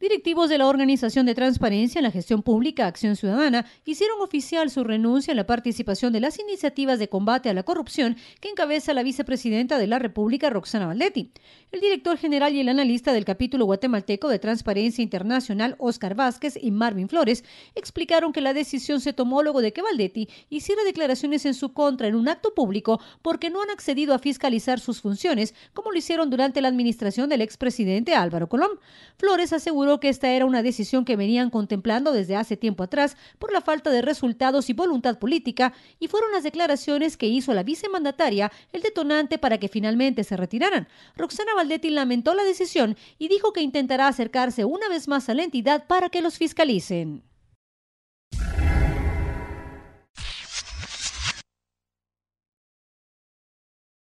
Directivos de la Organización de Transparencia en la Gestión Pública Acción Ciudadana hicieron oficial su renuncia a la participación de las iniciativas de combate a la corrupción que encabeza la vicepresidenta de la República, Roxana Valdetti. El director general y el analista del capítulo guatemalteco de Transparencia Internacional, Óscar Vázquez y Marvin Flores, explicaron que la decisión se tomó luego de que Valdetti hiciera declaraciones en su contra en un acto público porque no han accedido a fiscalizar sus funciones, como lo hicieron durante la administración del expresidente Álvaro Colón. Flores aseguró que esta era una decisión que venían contemplando desde hace tiempo atrás por la falta de resultados y voluntad política, y fueron las declaraciones que hizo la vicemandataria el detonante para que finalmente se retiraran. Roxana Valdetti lamentó la decisión y dijo que intentará acercarse una vez más a la entidad para que los fiscalicen.